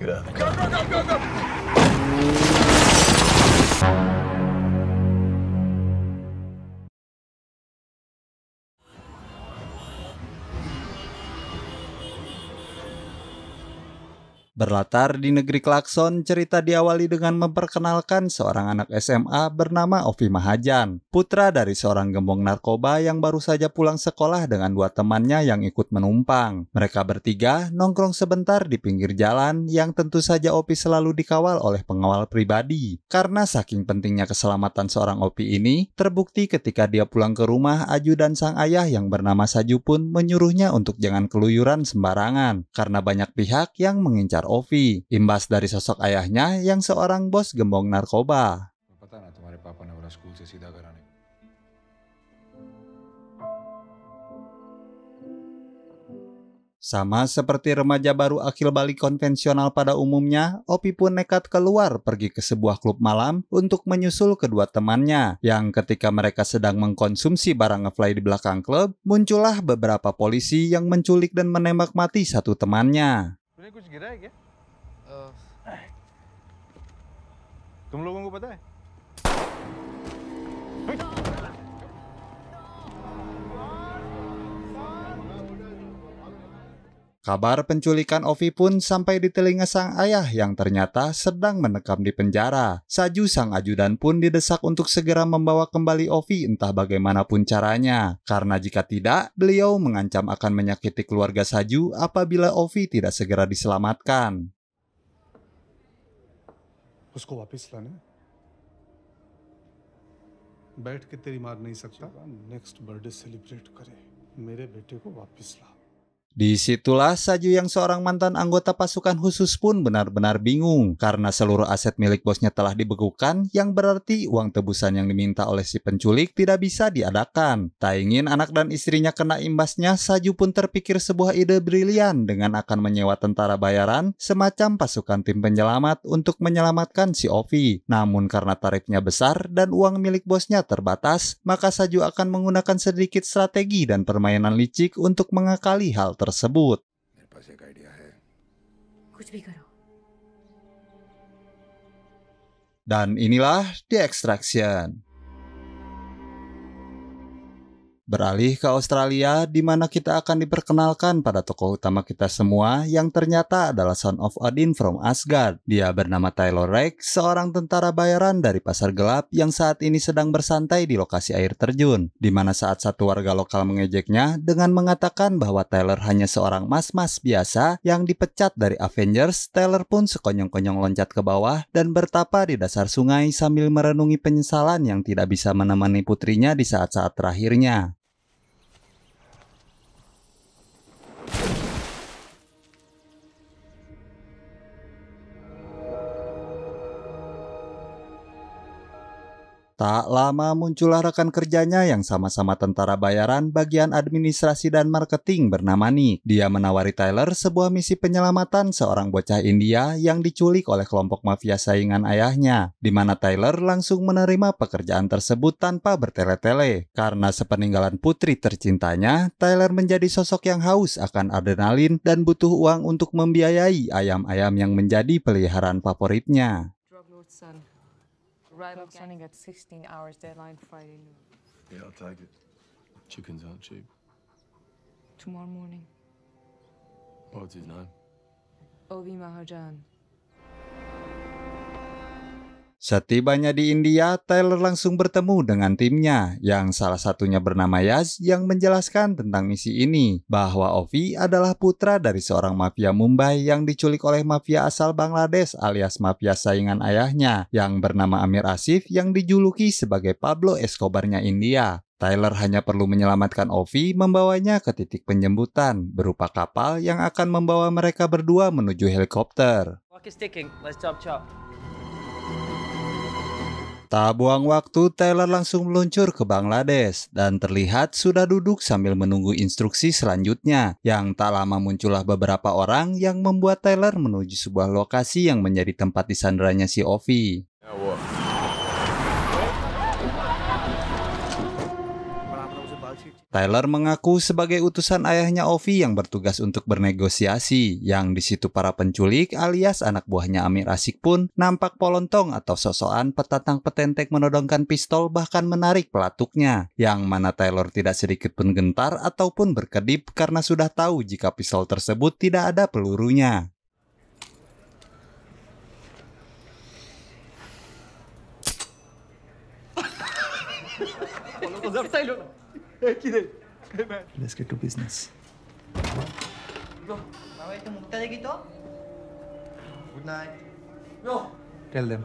grana. Go, go, go, go, go. Berlatar di negeri Klakson, cerita diawali dengan memperkenalkan seorang anak SMA bernama Ovi Mahajan, putra dari seorang gembong narkoba yang baru saja pulang sekolah dengan dua temannya yang ikut menumpang. Mereka bertiga nongkrong sebentar di pinggir jalan yang tentu saja Ovi selalu dikawal oleh pengawal pribadi. Karena saking pentingnya keselamatan seorang Ovi ini, terbukti ketika dia pulang ke rumah, Aju dan sang ayah yang bernama Saju pun menyuruhnya untuk jangan keluyuran sembarangan, karena banyak pihak yang mengincar Ovi, imbas dari sosok ayahnya yang seorang bos gembong narkoba. Sama seperti remaja baru akil balik konvensional pada umumnya, Opi pun nekat keluar pergi ke sebuah klub malam untuk menyusul kedua temannya, yang ketika mereka sedang mengkonsumsi barang ngefly di belakang klub, muncullah beberapa polisi yang menculik dan menembak mati satu temannya. तूने कुछ गिरा है क्या तुम लोगों को पता है Kabar penculikan Ovi pun sampai di telinga sang ayah yang ternyata sedang menekam di penjara. Saju sang ajudan pun didesak untuk segera membawa kembali Ovi entah bagaimanapun caranya. Karena jika tidak, beliau mengancam akan menyakiti keluarga Saju apabila Ovi tidak segera diselamatkan. उसको वापस लाना बैठ के तेरी मार नहीं सकता Disitulah Saju yang seorang mantan anggota pasukan khusus pun benar-benar bingung karena seluruh aset milik bosnya telah dibekukan yang berarti uang tebusan yang diminta oleh si penculik tidak bisa diadakan. Tak ingin anak dan istrinya kena imbasnya, Saju pun terpikir sebuah ide brilian dengan akan menyewa tentara bayaran semacam pasukan tim penyelamat untuk menyelamatkan si Ovi. Namun karena tarifnya besar dan uang milik bosnya terbatas, maka Saju akan menggunakan sedikit strategi dan permainan licik untuk mengakali hal tersebut. Dan inilah The Extraction. Beralih ke Australia, di mana kita akan diperkenalkan pada tokoh utama kita semua yang ternyata adalah Son of Odin from Asgard. Dia bernama Taylor Rex, seorang tentara bayaran dari pasar gelap yang saat ini sedang bersantai di lokasi air terjun. Di mana saat satu warga lokal mengejeknya dengan mengatakan bahwa Taylor hanya seorang mas-mas biasa yang dipecat dari Avengers, Taylor pun sekonyong-konyong loncat ke bawah dan bertapa di dasar sungai sambil merenungi penyesalan yang tidak bisa menemani putrinya di saat-saat terakhirnya. Tak lama muncullah rekan kerjanya yang sama-sama tentara bayaran bagian administrasi dan marketing bernama Nick. Dia menawari Tyler sebuah misi penyelamatan seorang bocah India yang diculik oleh kelompok mafia saingan ayahnya, di mana Tyler langsung menerima pekerjaan tersebut tanpa bertele-tele. Karena sepeninggalan putri tercintanya, Tyler menjadi sosok yang haus akan adrenalin dan butuh uang untuk membiayai ayam-ayam yang menjadi peliharaan favoritnya. right Clock's okay. running at 16 hours, deadline Friday noon. Yeah, I'll take it. Chickens aren't cheap. Tomorrow morning. What's his name? Obi Mahajan. Setibanya di India, Tyler langsung bertemu dengan timnya, yang salah satunya bernama Yaz, yang menjelaskan tentang misi ini, bahwa Ovi adalah putra dari seorang mafia Mumbai yang diculik oleh mafia asal Bangladesh alias mafia saingan ayahnya, yang bernama Amir Asif yang dijuluki sebagai Pablo Escobarnya India. Tyler hanya perlu menyelamatkan Ovi membawanya ke titik penjemputan berupa kapal yang akan membawa mereka berdua menuju helikopter. Tak buang waktu, Taylor langsung meluncur ke Bangladesh dan terlihat sudah duduk sambil menunggu instruksi selanjutnya. Yang tak lama muncullah beberapa orang yang membuat Taylor menuju sebuah lokasi yang menjadi tempat disandranya si Ovi. Tyler mengaku sebagai utusan ayahnya Ovi yang bertugas untuk bernegosiasi, yang di situ para penculik alias anak buahnya Amir Asik pun nampak polontong atau sosokan petatang petentek menodongkan pistol bahkan menarik pelatuknya, yang mana Tyler tidak sedikit pun gentar ataupun berkedip karena sudah tahu jika pistol tersebut tidak ada pelurunya. Let's get to business. Tell them.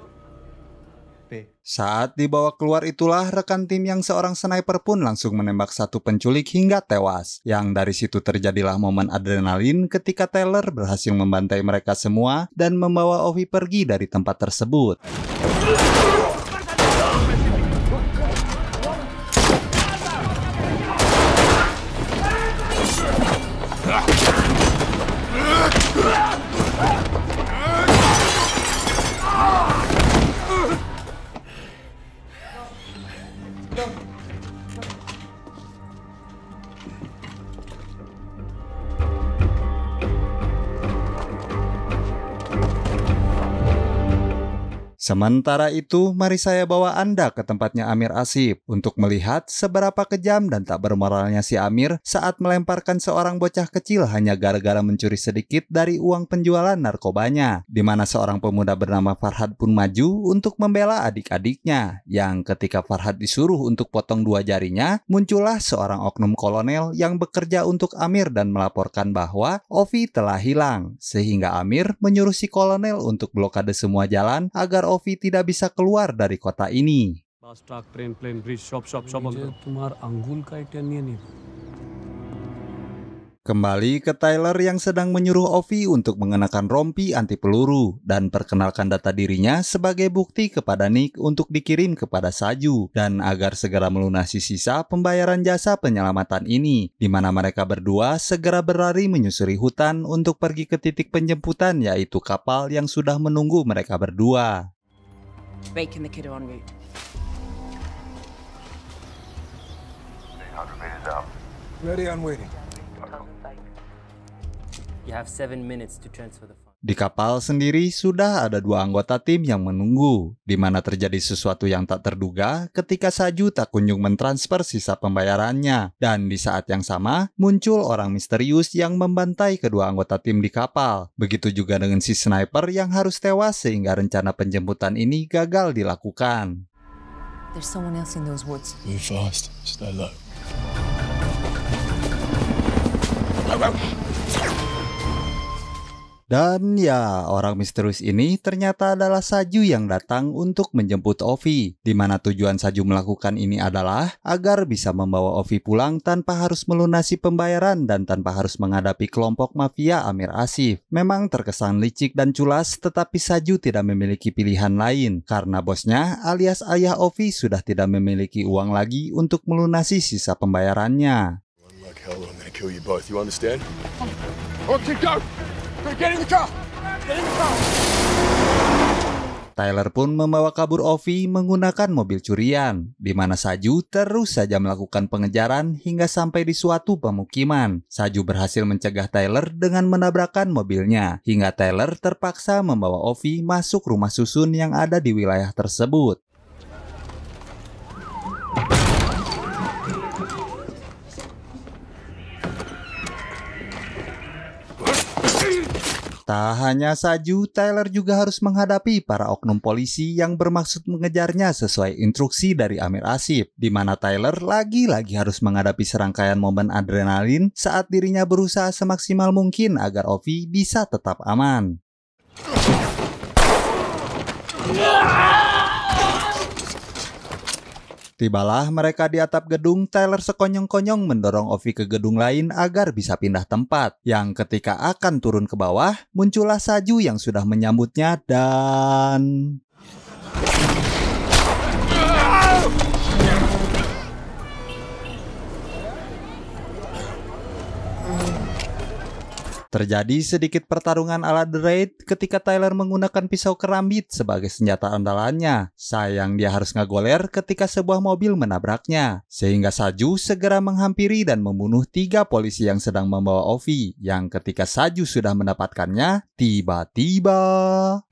Saat dibawa keluar itulah rekan tim yang seorang sniper pun langsung menembak satu penculik hingga tewas. Yang dari situ terjadilah momen adrenalin ketika Taylor berhasil membantai mereka semua dan membawa Ovi pergi dari tempat tersebut. Sementara itu, mari saya bawa Anda ke tempatnya Amir Asif untuk melihat seberapa kejam dan tak bermoralnya si Amir saat melemparkan seorang bocah kecil hanya gara-gara mencuri sedikit dari uang penjualan narkobanya, di mana seorang pemuda bernama Farhad pun maju untuk membela adik-adiknya, yang ketika Farhad disuruh untuk potong dua jarinya, muncullah seorang oknum kolonel yang bekerja untuk Amir dan melaporkan bahwa Ovi telah hilang, sehingga Amir menyuruh si kolonel untuk blokade semua jalan agar Ovi tidak bisa keluar dari kota ini. Kembali ke Tyler yang sedang menyuruh Ovi untuk mengenakan rompi anti peluru dan perkenalkan data dirinya sebagai bukti kepada Nick untuk dikirim kepada Saju dan agar segera melunasi sisa pembayaran jasa penyelamatan ini di mana mereka berdua segera berlari menyusuri hutan untuk pergi ke titik penjemputan yaitu kapal yang sudah menunggu mereka berdua. Bacon the are en route. 800 meters out. Ready and waiting. You have seven minutes to transfer the Di kapal sendiri sudah ada dua anggota tim yang menunggu, di mana terjadi sesuatu yang tak terduga ketika Saju tak kunjung mentransfer sisa pembayarannya. Dan di saat yang sama, muncul orang misterius yang membantai kedua anggota tim di kapal. Begitu juga dengan si sniper yang harus tewas sehingga rencana penjemputan ini gagal dilakukan. There's someone else in those woods. Move fast, stay low. Go, go. Dan ya, orang misterius ini ternyata adalah Saju yang datang untuk menjemput Ovi, di mana tujuan Saju melakukan ini adalah agar bisa membawa Ovi pulang tanpa harus melunasi pembayaran dan tanpa harus menghadapi kelompok mafia Amir Asif. Memang terkesan licik dan culas, tetapi Saju tidak memiliki pilihan lain karena bosnya alias ayah Ovi sudah tidak memiliki uang lagi untuk melunasi sisa pembayarannya. Tyler pun membawa kabur Ovi menggunakan mobil curian, di mana Saju terus saja melakukan pengejaran hingga sampai di suatu pemukiman. Saju berhasil mencegah Tyler dengan menabrakkan mobilnya, hingga Tyler terpaksa membawa Ovi masuk rumah susun yang ada di wilayah tersebut. Tak hanya Saju, Tyler juga harus menghadapi para oknum polisi yang bermaksud mengejarnya sesuai instruksi dari Amir Asif, di mana Tyler lagi-lagi harus menghadapi serangkaian momen adrenalin saat dirinya berusaha semaksimal mungkin agar Ovi bisa tetap aman. Tibalah mereka di atap gedung, Taylor sekonyong-konyong mendorong Ovi ke gedung lain agar bisa pindah tempat. Yang ketika akan turun ke bawah, muncullah Saju yang sudah menyambutnya dan... Terjadi sedikit pertarungan ala The Raid ketika Tyler menggunakan pisau kerambit sebagai senjata andalannya. Sayang dia harus ngegoler ketika sebuah mobil menabraknya, sehingga Saju segera menghampiri dan membunuh tiga polisi yang sedang membawa Ovi, yang ketika Saju sudah mendapatkannya, tiba-tiba...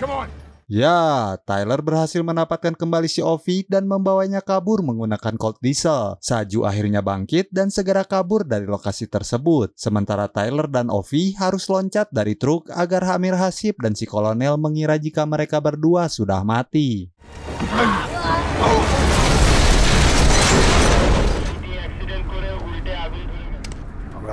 Come on. Ya, Tyler berhasil mendapatkan kembali si Ovi dan membawanya kabur menggunakan Colt Diesel. Saju akhirnya bangkit dan segera kabur dari lokasi tersebut. Sementara Tyler dan Ovi harus loncat dari truk agar Hamir Hasib dan si kolonel mengira jika mereka berdua sudah mati. Terima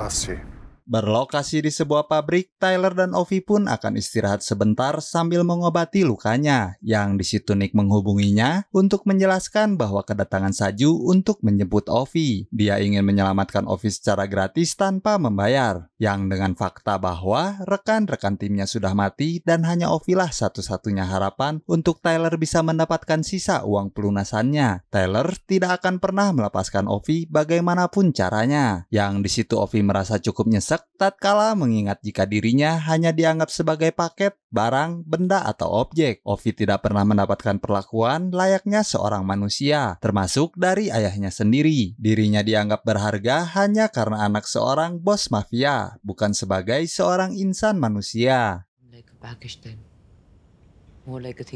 kasih. Berlokasi di sebuah pabrik, Tyler dan Ovi pun akan istirahat sebentar sambil mengobati lukanya, yang di situ Nick menghubunginya untuk menjelaskan bahwa kedatangan Saju untuk menjemput Ovi. Dia ingin menyelamatkan Ovi secara gratis tanpa membayar, yang dengan fakta bahwa rekan-rekan timnya sudah mati dan hanya Ovi lah satu-satunya harapan untuk Tyler bisa mendapatkan sisa uang pelunasannya. Tyler tidak akan pernah melepaskan Ovi bagaimanapun caranya, yang di situ Ovi merasa cukup nyesek tatkala mengingat jika dirinya hanya dianggap sebagai paket, barang, benda, atau objek. Ovi tidak pernah mendapatkan perlakuan layaknya seorang manusia, termasuk dari ayahnya sendiri. Dirinya dianggap berharga hanya karena anak seorang bos mafia, bukan sebagai seorang insan manusia. Like a Pakistan. More like a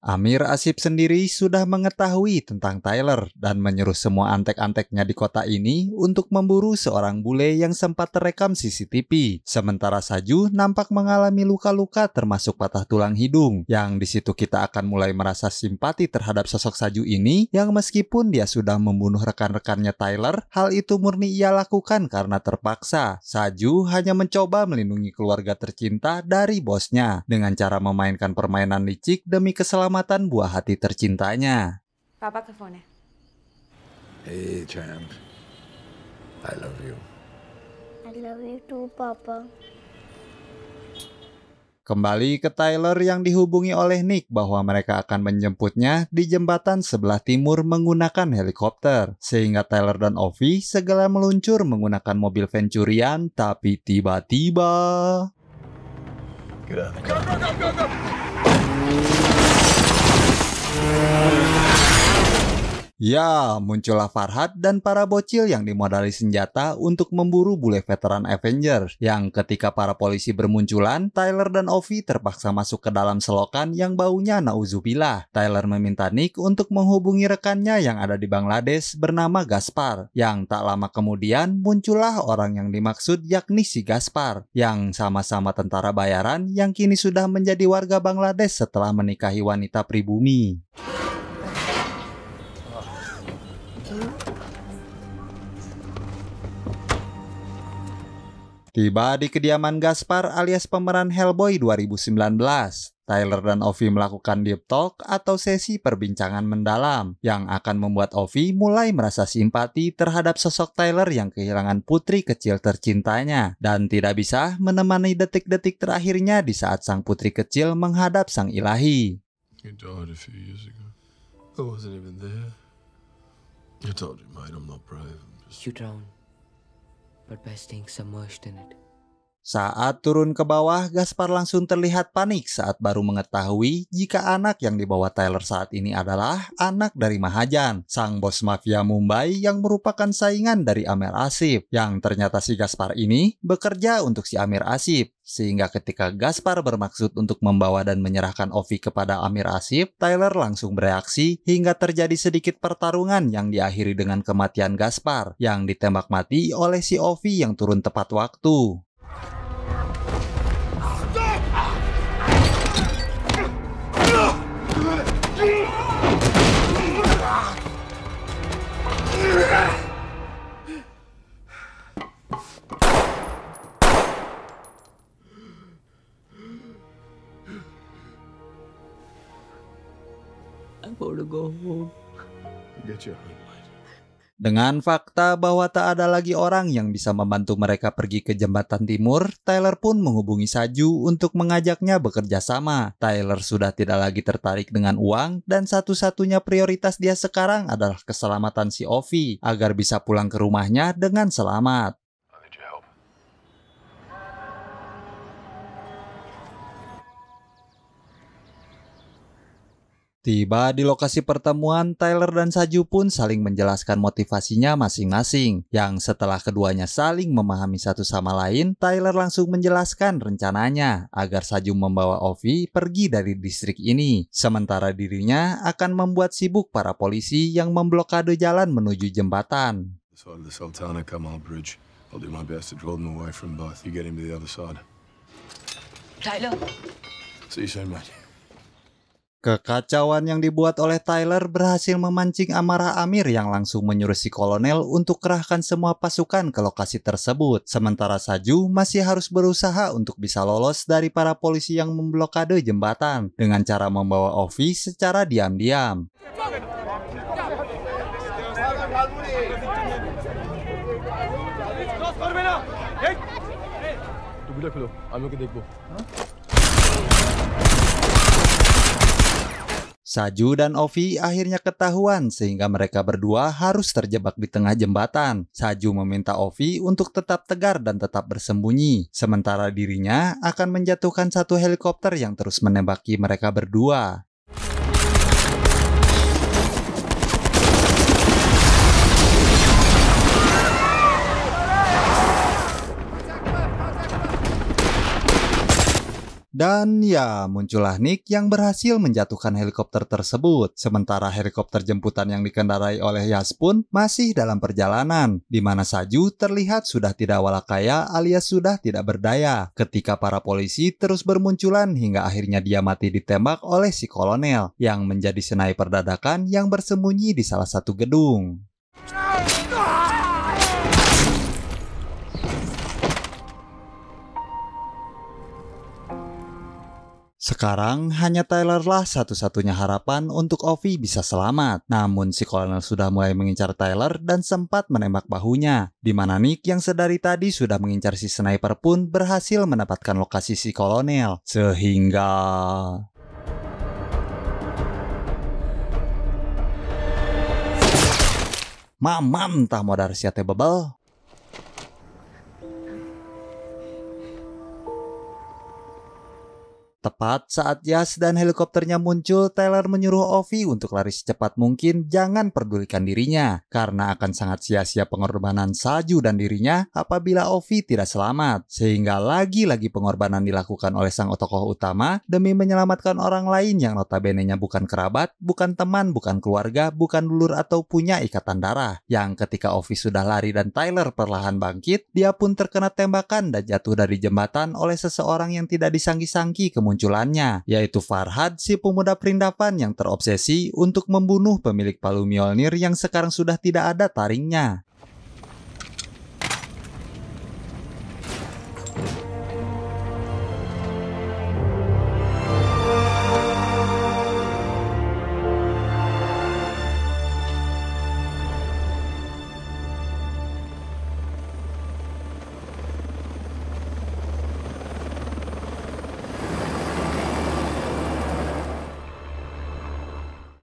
Amir Asib sendiri sudah mengetahui tentang Tyler dan menyuruh semua antek-anteknya di kota ini untuk memburu seorang bule yang sempat terekam CCTV. Sementara Saju nampak mengalami luka-luka termasuk patah tulang hidung, yang di situ kita akan mulai merasa simpati terhadap sosok Saju ini yang meskipun dia sudah membunuh rekan-rekannya Tyler, hal itu murni ia lakukan karena terpaksa. Saju hanya mencoba melindungi keluarga tercinta dari bosnya dengan cara memainkan permainan licik demi keselamatan keselamatan buah hati tercintanya. Papa ke ya. Hey, champ. I love you. I love you too, Papa. Kembali ke Tyler yang dihubungi oleh Nick bahwa mereka akan menjemputnya di jembatan sebelah timur menggunakan helikopter. Sehingga Tyler dan Ovi segera meluncur menggunakan mobil Venturian, tapi tiba-tiba... Música Ya, muncullah Farhad dan para bocil yang dimodali senjata untuk memburu bule veteran Avenger. Yang ketika para polisi bermunculan, Tyler dan Ovi terpaksa masuk ke dalam selokan yang baunya nauzubillah. Tyler meminta Nick untuk menghubungi rekannya yang ada di Bangladesh bernama Gaspar. Yang tak lama kemudian muncullah orang yang dimaksud yakni si Gaspar, yang sama-sama tentara bayaran yang kini sudah menjadi warga Bangladesh setelah menikahi wanita pribumi. Tiba di kediaman Gaspar alias pemeran Hellboy 2019, Tyler dan Ovi melakukan deep talk atau sesi perbincangan mendalam yang akan membuat Ovi mulai merasa simpati terhadap sosok Tyler yang kehilangan putri kecil tercintanya dan tidak bisa menemani detik-detik terakhirnya di saat sang putri kecil menghadap sang ilahi. You but by staying submerged in it. Saat turun ke bawah, Gaspar langsung terlihat panik saat baru mengetahui jika anak yang dibawa Tyler saat ini adalah anak dari Mahajan, sang bos mafia Mumbai yang merupakan saingan dari Amir Asif, yang ternyata si Gaspar ini bekerja untuk si Amir Asif. Sehingga ketika Gaspar bermaksud untuk membawa dan menyerahkan Ovi kepada Amir Asif, Tyler langsung bereaksi hingga terjadi sedikit pertarungan yang diakhiri dengan kematian Gaspar yang ditembak mati oleh si Ovi yang turun tepat waktu. go home. Get your dengan fakta bahwa tak ada lagi orang yang bisa membantu mereka pergi ke jembatan timur, Tyler pun menghubungi Saju untuk mengajaknya bekerja sama. Tyler sudah tidak lagi tertarik dengan uang dan satu-satunya prioritas dia sekarang adalah keselamatan si Ovi agar bisa pulang ke rumahnya dengan selamat. Tiba di lokasi pertemuan, Tyler dan Saju pun saling menjelaskan motivasinya masing-masing. Yang setelah keduanya saling memahami satu sama lain, Tyler langsung menjelaskan rencananya agar Saju membawa Ovi pergi dari distrik ini. Sementara dirinya akan membuat sibuk para polisi yang memblokade jalan menuju jembatan. Tyler. See you soon, mate. Kekacauan yang dibuat oleh Tyler berhasil memancing amarah Amir yang langsung menyuruh si kolonel untuk kerahkan semua pasukan ke lokasi tersebut. Sementara Saju masih harus berusaha untuk bisa lolos dari para polisi yang memblokade jembatan dengan cara membawa Ovi secara diam-diam. Saju dan Ovi akhirnya ketahuan sehingga mereka berdua harus terjebak di tengah jembatan. Saju meminta Ovi untuk tetap tegar dan tetap bersembunyi, sementara dirinya akan menjatuhkan satu helikopter yang terus menembaki mereka berdua. Dan ya, muncullah Nick yang berhasil menjatuhkan helikopter tersebut. Sementara helikopter jemputan yang dikendarai oleh Yas pun masih dalam perjalanan, di mana Saju terlihat sudah tidak walakaya alias sudah tidak berdaya. Ketika para polisi terus bermunculan hingga akhirnya dia mati ditembak oleh si kolonel yang menjadi senai perdadakan yang bersembunyi di salah satu gedung. Sekarang hanya Tyler lah satu-satunya harapan untuk Ovi bisa selamat. Namun si kolonel sudah mulai mengincar Tyler dan sempat menembak bahunya. Di mana Nick yang sedari tadi sudah mengincar si sniper pun berhasil mendapatkan lokasi si kolonel. Sehingga... Mamam mau modar siate bebel. Tepat saat Yas dan helikopternya muncul, Taylor menyuruh Ovi untuk lari secepat mungkin jangan pedulikan dirinya, karena akan sangat sia-sia pengorbanan Saju dan dirinya apabila Ovi tidak selamat. Sehingga lagi-lagi pengorbanan dilakukan oleh sang tokoh utama demi menyelamatkan orang lain yang notabene-nya bukan kerabat, bukan teman, bukan keluarga, bukan dulur atau punya ikatan darah. Yang ketika Ovi sudah lari dan Tyler perlahan bangkit, dia pun terkena tembakan dan jatuh dari jembatan oleh seseorang yang tidak disangki-sangki kemudian kemunculannya, yaitu Farhad si pemuda perindapan yang terobsesi untuk membunuh pemilik palu Mjolnir yang sekarang sudah tidak ada taringnya.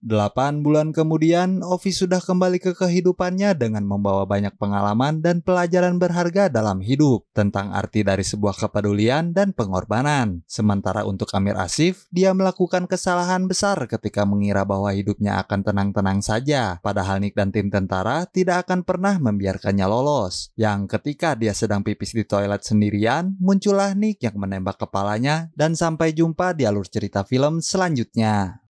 Delapan bulan kemudian, Ovi sudah kembali ke kehidupannya dengan membawa banyak pengalaman dan pelajaran berharga dalam hidup tentang arti dari sebuah kepedulian dan pengorbanan. Sementara untuk Amir Asif, dia melakukan kesalahan besar ketika mengira bahwa hidupnya akan tenang-tenang saja, padahal Nick dan tim tentara tidak akan pernah membiarkannya lolos. Yang ketika dia sedang pipis di toilet sendirian, muncullah Nick yang menembak kepalanya dan sampai jumpa di alur cerita film selanjutnya.